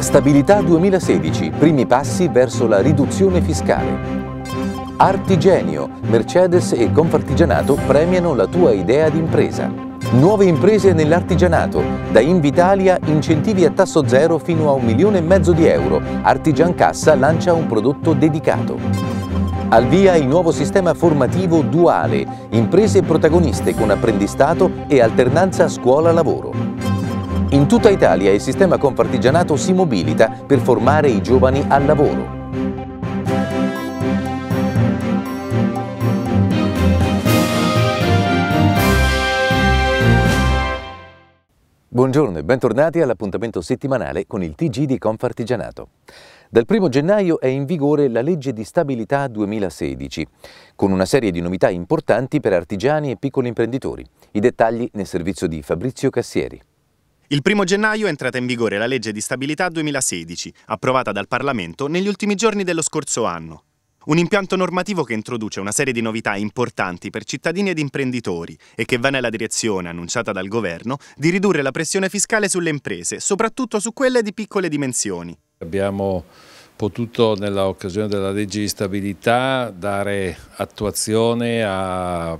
Stabilità 2016, primi passi verso la riduzione fiscale. Artigenio, Mercedes e Confartigianato premiano la tua idea di impresa. Nuove imprese nell'artigianato, da Invitalia incentivi a tasso zero fino a un milione e mezzo di euro. Artigian Cassa lancia un prodotto dedicato. Al via il nuovo sistema formativo duale, imprese protagoniste con apprendistato e alternanza scuola-lavoro. In tutta Italia il sistema confartigianato si mobilita per formare i giovani al lavoro. Buongiorno e bentornati all'appuntamento settimanale con il TG di Confartigianato. Dal 1 gennaio è in vigore la legge di stabilità 2016, con una serie di novità importanti per artigiani e piccoli imprenditori. I dettagli nel servizio di Fabrizio Cassieri. Il 1 gennaio è entrata in vigore la legge di stabilità 2016, approvata dal Parlamento negli ultimi giorni dello scorso anno. Un impianto normativo che introduce una serie di novità importanti per cittadini ed imprenditori e che va nella direzione, annunciata dal governo, di ridurre la pressione fiscale sulle imprese, soprattutto su quelle di piccole dimensioni. Abbiamo potuto nell'occasione della legge di stabilità dare attuazione a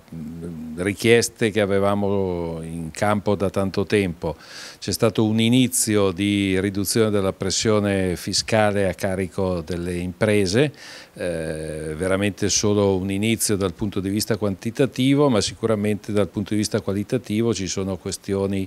richieste che avevamo in campo da tanto tempo c'è stato un inizio di riduzione della pressione fiscale a carico delle imprese, eh, veramente solo un inizio dal punto di vista quantitativo, ma sicuramente dal punto di vista qualitativo ci sono questioni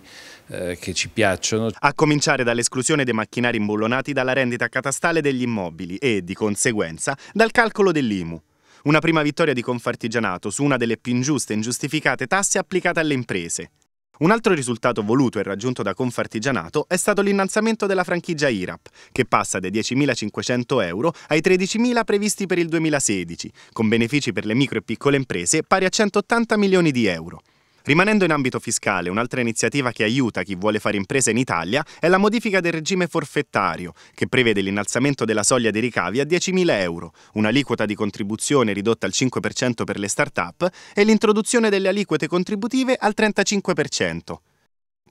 eh, che ci piacciono. A cominciare dall'esclusione dei macchinari imbullonati dalla rendita catastale degli immobili e, di conseguenza, dal calcolo dell'IMU. Una prima vittoria di Confartigianato su una delle più ingiuste e ingiustificate tasse applicate alle imprese. Un altro risultato voluto e raggiunto da Confartigianato è stato l'innalzamento della franchigia IRAP, che passa dai 10.500 euro ai 13.000 previsti per il 2016, con benefici per le micro e piccole imprese pari a 180 milioni di euro. Rimanendo in ambito fiscale, un'altra iniziativa che aiuta chi vuole fare impresa in Italia è la modifica del regime forfettario, che prevede l'innalzamento della soglia dei ricavi a 10.000 euro, un'aliquota di contribuzione ridotta al 5% per le start-up e l'introduzione delle aliquote contributive al 35%.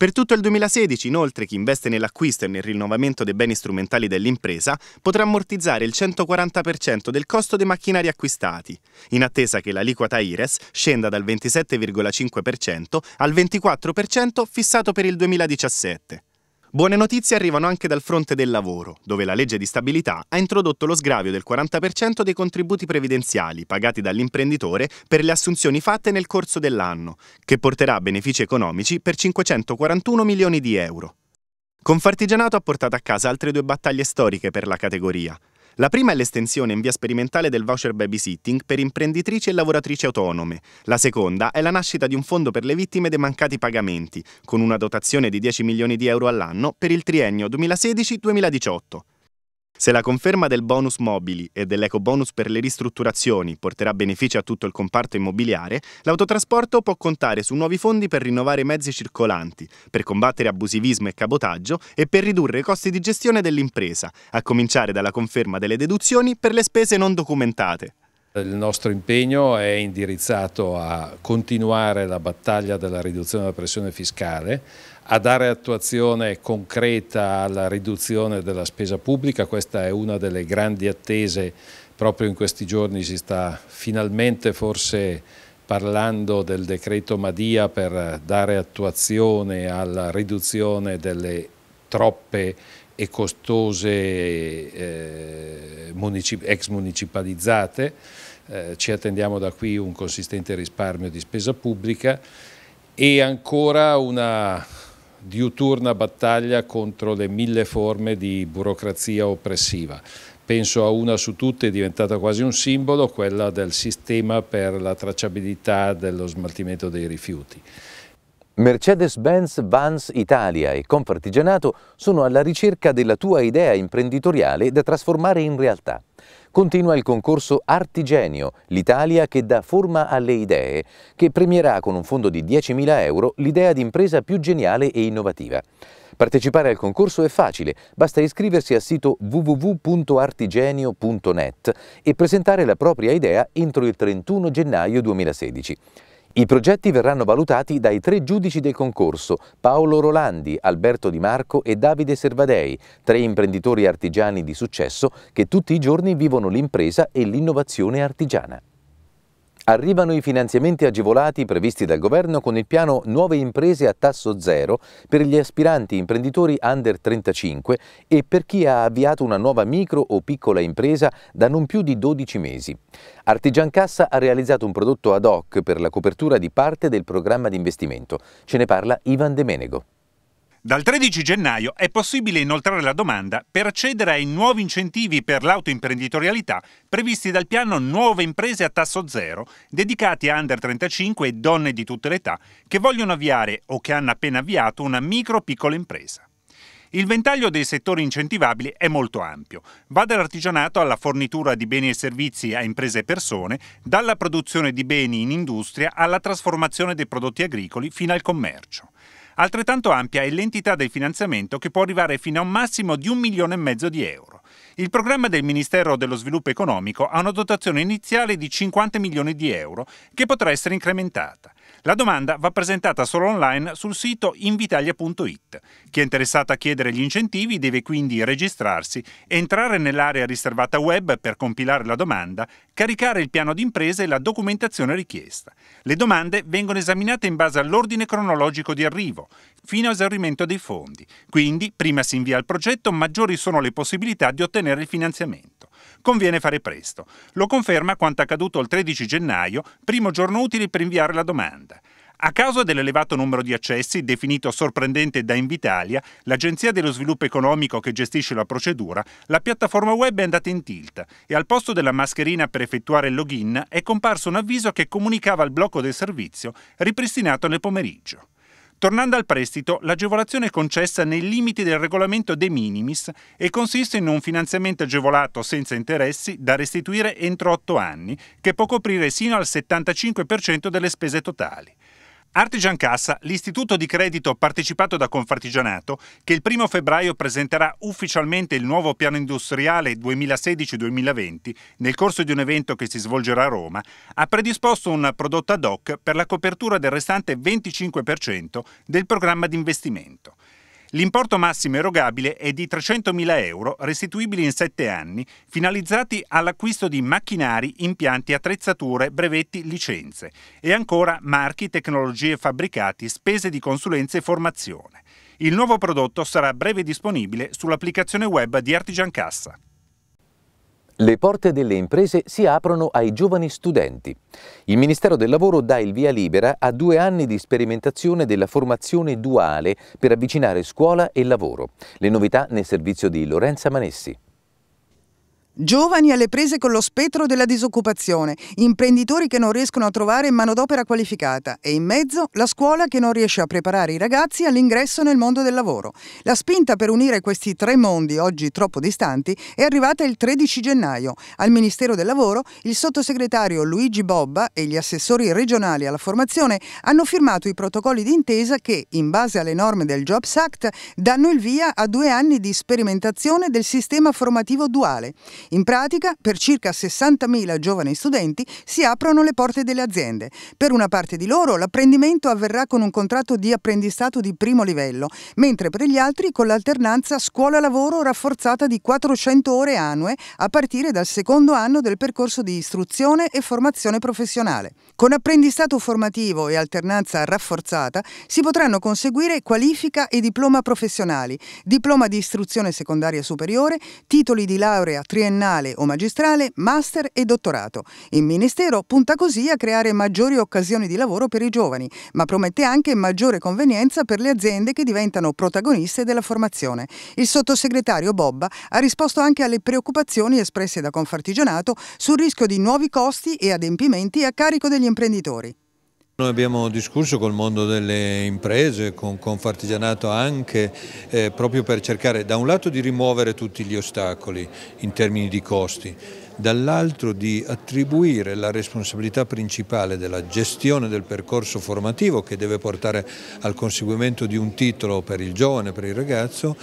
Per tutto il 2016, inoltre, chi investe nell'acquisto e nel rinnovamento dei beni strumentali dell'impresa potrà ammortizzare il 140% del costo dei macchinari acquistati, in attesa che l'aliquota IRES scenda dal 27,5% al 24% fissato per il 2017. Buone notizie arrivano anche dal fronte del lavoro, dove la legge di stabilità ha introdotto lo sgravio del 40% dei contributi previdenziali pagati dall'imprenditore per le assunzioni fatte nel corso dell'anno, che porterà benefici economici per 541 milioni di euro. Confartigianato ha portato a casa altre due battaglie storiche per la categoria, la prima è l'estensione in via sperimentale del voucher babysitting per imprenditrici e lavoratrici autonome. La seconda è la nascita di un fondo per le vittime dei mancati pagamenti, con una dotazione di 10 milioni di euro all'anno per il triennio 2016-2018. Se la conferma del bonus mobili e dell'eco bonus per le ristrutturazioni porterà benefici a tutto il comparto immobiliare, l'autotrasporto può contare su nuovi fondi per rinnovare i mezzi circolanti, per combattere abusivismo e cabotaggio e per ridurre i costi di gestione dell'impresa, a cominciare dalla conferma delle deduzioni per le spese non documentate. Il nostro impegno è indirizzato a continuare la battaglia della riduzione della pressione fiscale a dare attuazione concreta alla riduzione della spesa pubblica, questa è una delle grandi attese, proprio in questi giorni si sta finalmente forse parlando del decreto Madia per dare attuazione alla riduzione delle troppe e costose eh, municip ex municipalizzate, eh, ci attendiamo da qui un consistente risparmio di spesa pubblica e ancora una diuturna battaglia contro le mille forme di burocrazia oppressiva. Penso a una su tutte, è diventata quasi un simbolo, quella del sistema per la tracciabilità dello smaltimento dei rifiuti. Mercedes-Benz Vans Italia e Confartigianato sono alla ricerca della tua idea imprenditoriale da trasformare in realtà. Continua il concorso Artigenio, l'Italia che dà forma alle idee, che premierà con un fondo di 10.000 euro l'idea di impresa più geniale e innovativa. Partecipare al concorso è facile, basta iscriversi al sito www.artigenio.net e presentare la propria idea entro il 31 gennaio 2016. I progetti verranno valutati dai tre giudici del concorso, Paolo Rolandi, Alberto Di Marco e Davide Servadei, tre imprenditori artigiani di successo che tutti i giorni vivono l'impresa e l'innovazione artigiana. Arrivano i finanziamenti agevolati previsti dal governo con il piano Nuove imprese a tasso zero per gli aspiranti imprenditori under 35 e per chi ha avviato una nuova micro o piccola impresa da non più di 12 mesi. Artigian Cassa ha realizzato un prodotto ad hoc per la copertura di parte del programma di investimento. Ce ne parla Ivan De Menego. Dal 13 gennaio è possibile inoltrare la domanda per accedere ai nuovi incentivi per l'autoimprenditorialità previsti dal piano Nuove imprese a tasso zero, dedicati a under 35 e donne di tutte le età che vogliono avviare o che hanno appena avviato una micro piccola impresa. Il ventaglio dei settori incentivabili è molto ampio. Va dall'artigianato alla fornitura di beni e servizi a imprese e persone, dalla produzione di beni in industria alla trasformazione dei prodotti agricoli fino al commercio. Altrettanto ampia è l'entità del finanziamento che può arrivare fino a un massimo di un milione e mezzo di euro. Il programma del Ministero dello Sviluppo Economico ha una dotazione iniziale di 50 milioni di euro che potrà essere incrementata. La domanda va presentata solo online sul sito invitalia.it. Chi è interessato a chiedere gli incentivi deve quindi registrarsi, entrare nell'area riservata web per compilare la domanda, caricare il piano d'impresa e la documentazione richiesta. Le domande vengono esaminate in base all'ordine cronologico di arrivo, fino a esaurimento dei fondi. Quindi, prima si invia il progetto, maggiori sono le possibilità di ottenere il finanziamento conviene fare presto. Lo conferma quanto accaduto il 13 gennaio, primo giorno utile per inviare la domanda. A causa dell'elevato numero di accessi, definito sorprendente da Invitalia, l'agenzia dello sviluppo economico che gestisce la procedura, la piattaforma web è andata in tilt e al posto della mascherina per effettuare il login è comparso un avviso che comunicava il blocco del servizio ripristinato nel pomeriggio. Tornando al prestito, l'agevolazione è concessa nei limiti del regolamento de minimis e consiste in un finanziamento agevolato senza interessi da restituire entro 8 anni, che può coprire sino al 75% delle spese totali. Artigian Cassa, l'istituto di credito partecipato da Confartigianato, che il 1 febbraio presenterà ufficialmente il nuovo piano industriale 2016-2020 nel corso di un evento che si svolgerà a Roma, ha predisposto un prodotto ad hoc per la copertura del restante 25% del programma di investimento. L'importo massimo erogabile è di 300.000 euro, restituibili in sette anni, finalizzati all'acquisto di macchinari, impianti, attrezzature, brevetti, licenze e ancora marchi, tecnologie fabbricati, spese di consulenza e formazione. Il nuovo prodotto sarà a breve disponibile sull'applicazione web di Artigian Cassa. Le porte delle imprese si aprono ai giovani studenti. Il Ministero del Lavoro dà il via libera a due anni di sperimentazione della formazione duale per avvicinare scuola e lavoro. Le novità nel servizio di Lorenza Manessi. Giovani alle prese con lo spettro della disoccupazione, imprenditori che non riescono a trovare manodopera qualificata e in mezzo la scuola che non riesce a preparare i ragazzi all'ingresso nel mondo del lavoro. La spinta per unire questi tre mondi, oggi troppo distanti, è arrivata il 13 gennaio. Al Ministero del Lavoro il sottosegretario Luigi Bobba e gli assessori regionali alla formazione hanno firmato i protocolli d'intesa che, in base alle norme del Jobs Act, danno il via a due anni di sperimentazione del sistema formativo duale. In pratica, per circa 60.000 giovani studenti si aprono le porte delle aziende. Per una parte di loro l'apprendimento avverrà con un contratto di apprendistato di primo livello, mentre per gli altri con l'alternanza scuola-lavoro rafforzata di 400 ore annue a partire dal secondo anno del percorso di istruzione e formazione professionale. Con apprendistato formativo e alternanza rafforzata si potranno conseguire qualifica e diploma professionali, diploma di istruzione secondaria superiore, titoli di laurea triennale triennale o magistrale, master e dottorato. Il Ministero punta così a creare maggiori occasioni di lavoro per i giovani, ma promette anche maggiore convenienza per le aziende che diventano protagoniste della formazione. Il sottosegretario Bobba ha risposto anche alle preoccupazioni espresse da Confartigianato sul rischio di nuovi costi e adempimenti a carico degli imprenditori. Noi abbiamo discusso col mondo delle imprese, con Confartigianato anche, eh, proprio per cercare da un lato di rimuovere tutti gli ostacoli in termini di costi, dall'altro di attribuire la responsabilità principale della gestione del percorso formativo che deve portare al conseguimento di un titolo per il giovane, per il ragazzo,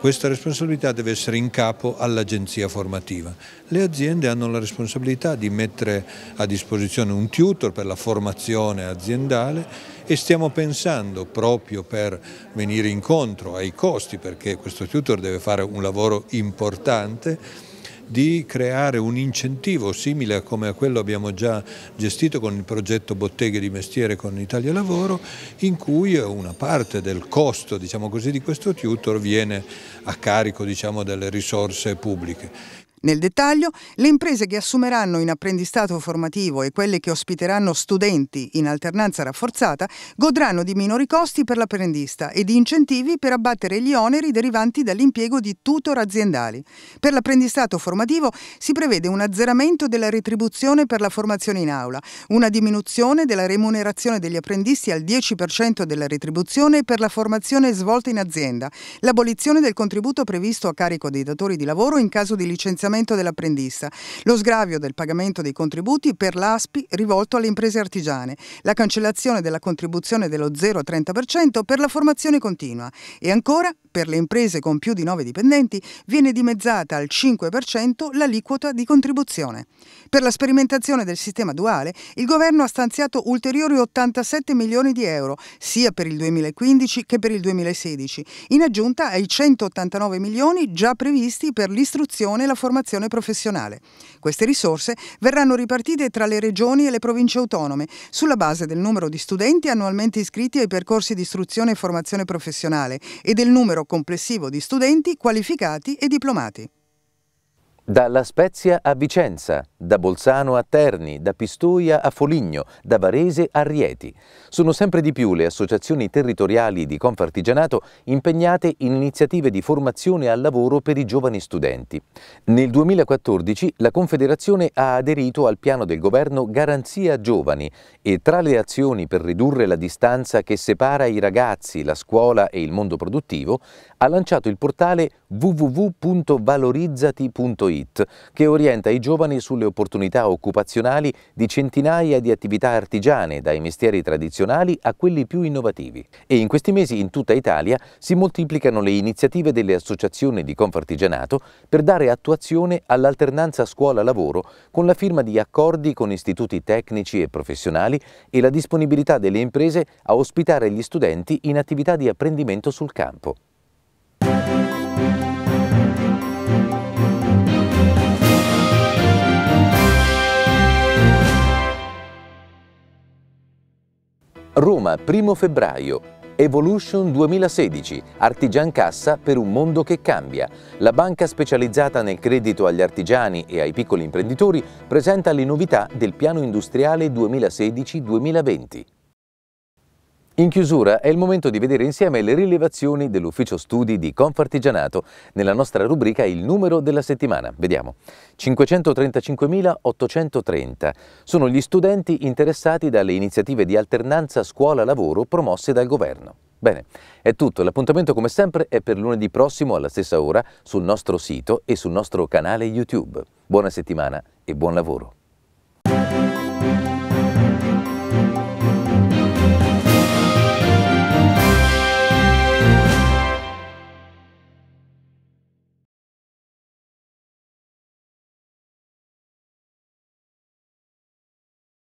questa responsabilità deve essere in capo all'agenzia formativa. Le aziende hanno la responsabilità di mettere a disposizione un tutor per la formazione aziendale e stiamo pensando proprio per venire incontro ai costi perché questo tutor deve fare un lavoro importante di creare un incentivo simile a come a quello abbiamo già gestito con il progetto Botteghe di Mestiere con Italia Lavoro, in cui una parte del costo diciamo così, di questo tutor viene a carico diciamo, delle risorse pubbliche. Nel dettaglio, le imprese che assumeranno in apprendistato formativo e quelle che ospiteranno studenti in alternanza rafforzata godranno di minori costi per l'apprendista e di incentivi per abbattere gli oneri derivanti dall'impiego di tutor aziendali. Per l'apprendistato formativo si prevede un azzeramento della retribuzione per la formazione in aula, una diminuzione della remunerazione degli apprendisti al 10% della retribuzione per la formazione svolta in azienda, l'abolizione del contributo previsto a carico dei datori di lavoro in caso di licenziamento pagamento dell'apprendista, lo sgravio del pagamento dei contributi per l'ASPI rivolto alle imprese artigiane, la cancellazione della contribuzione dello 0,30% per la formazione continua e ancora per le imprese con più di 9 dipendenti viene dimezzata al 5% l'aliquota di contribuzione. Per la sperimentazione del sistema duale il governo ha stanziato ulteriori 87 milioni di euro sia per il 2015 che per il 2016, in aggiunta ai 189 milioni già previsti per l'istruzione e la formazione formazione professionale. Queste risorse verranno ripartite tra le regioni e le province autonome sulla base del numero di studenti annualmente iscritti ai percorsi di istruzione e formazione professionale e del numero complessivo di studenti qualificati e diplomati. Da La Spezia a Vicenza, da Bolzano a Terni, da Pistoia a Foligno, da Varese a Rieti. Sono sempre di più le associazioni territoriali di Confartigianato impegnate in iniziative di formazione al lavoro per i giovani studenti. Nel 2014 la Confederazione ha aderito al piano del governo Garanzia Giovani e tra le azioni per ridurre la distanza che separa i ragazzi, la scuola e il mondo produttivo, ha lanciato il portale www.valorizzati.it che orienta i giovani sulle opportunità occupazionali di centinaia di attività artigiane, dai mestieri tradizionali a quelli più innovativi. E in questi mesi in tutta Italia si moltiplicano le iniziative delle associazioni di Confartigianato per dare attuazione all'alternanza scuola-lavoro con la firma di accordi con istituti tecnici e professionali e la disponibilità delle imprese a ospitare gli studenti in attività di apprendimento sul campo. Roma, 1 febbraio. Evolution 2016, Artigian Cassa per un mondo che cambia. La banca specializzata nel credito agli artigiani e ai piccoli imprenditori presenta le novità del piano industriale 2016-2020. In chiusura è il momento di vedere insieme le rilevazioni dell'ufficio studi di Confartigianato nella nostra rubrica Il numero della settimana. Vediamo. 535.830 sono gli studenti interessati dalle iniziative di alternanza scuola-lavoro promosse dal governo. Bene, è tutto. L'appuntamento come sempre è per lunedì prossimo alla stessa ora sul nostro sito e sul nostro canale YouTube. Buona settimana e buon lavoro.